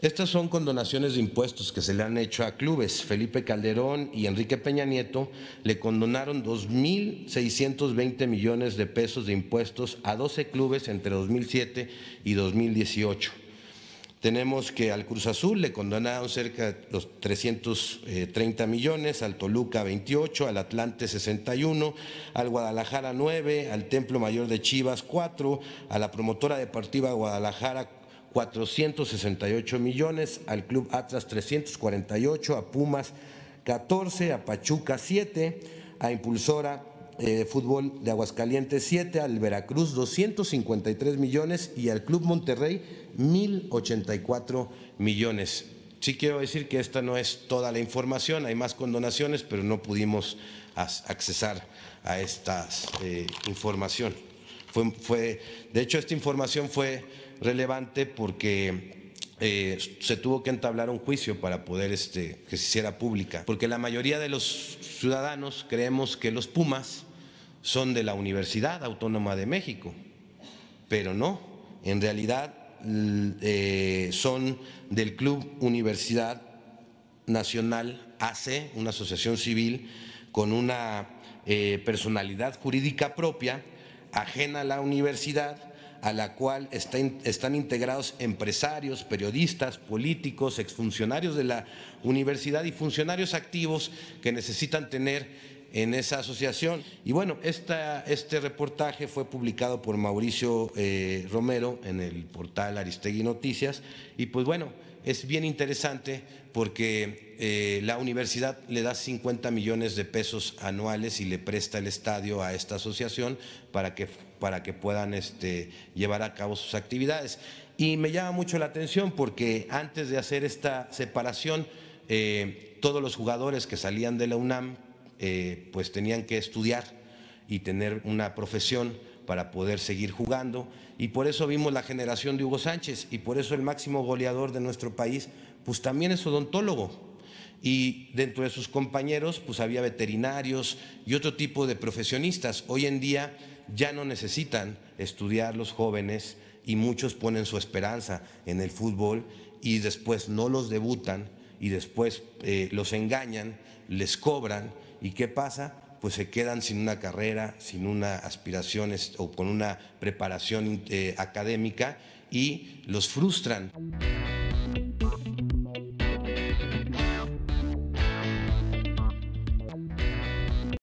Estas son condonaciones de impuestos que se le han hecho a clubes. Felipe Calderón y Enrique Peña Nieto le condonaron 2.620 millones de pesos de impuestos a 12 clubes entre 2007 y 2018. Tenemos que al Cruz Azul le condonaron cerca de los 330 millones, al Toluca 28, al Atlante 61, al Guadalajara 9, al Templo Mayor de Chivas 4, a la promotora deportiva Guadalajara 468 millones, al Club Atlas 348, a Pumas 14, a Pachuca 7, a Impulsora eh, Fútbol de Aguascalientes 7, al Veracruz 253 millones y al Club Monterrey 1.084 millones. Sí quiero decir que esta no es toda la información, hay más condonaciones, pero no pudimos accesar a esta eh, información. Fue, de hecho, esta información fue relevante porque eh, se tuvo que entablar un juicio para poder este, que se hiciera pública, porque la mayoría de los ciudadanos creemos que los Pumas son de la Universidad Autónoma de México, pero no, en realidad eh, son del Club Universidad Nacional AC, una asociación civil con una eh, personalidad jurídica propia ajena a la universidad, a la cual están integrados empresarios, periodistas, políticos, exfuncionarios de la universidad y funcionarios activos que necesitan tener en esa asociación. Y bueno, este reportaje fue publicado por Mauricio eh, Romero en el portal Aristegui Noticias y pues bueno, es bien interesante porque eh, la universidad le da 50 millones de pesos anuales y le presta el estadio a esta asociación para que, para que puedan este, llevar a cabo sus actividades. Y me llama mucho la atención porque antes de hacer esta separación, eh, todos los jugadores que salían de la UNAM eh, pues tenían que estudiar y tener una profesión para poder seguir jugando. Y por eso vimos la generación de Hugo Sánchez y por eso el máximo goleador de nuestro país, pues también es odontólogo. Y dentro de sus compañeros, pues había veterinarios y otro tipo de profesionistas. Hoy en día ya no necesitan estudiar los jóvenes y muchos ponen su esperanza en el fútbol y después no los debutan y después eh, los engañan, les cobran. ¿Y qué pasa? pues se quedan sin una carrera, sin una aspiración o con una preparación eh, académica y los frustran.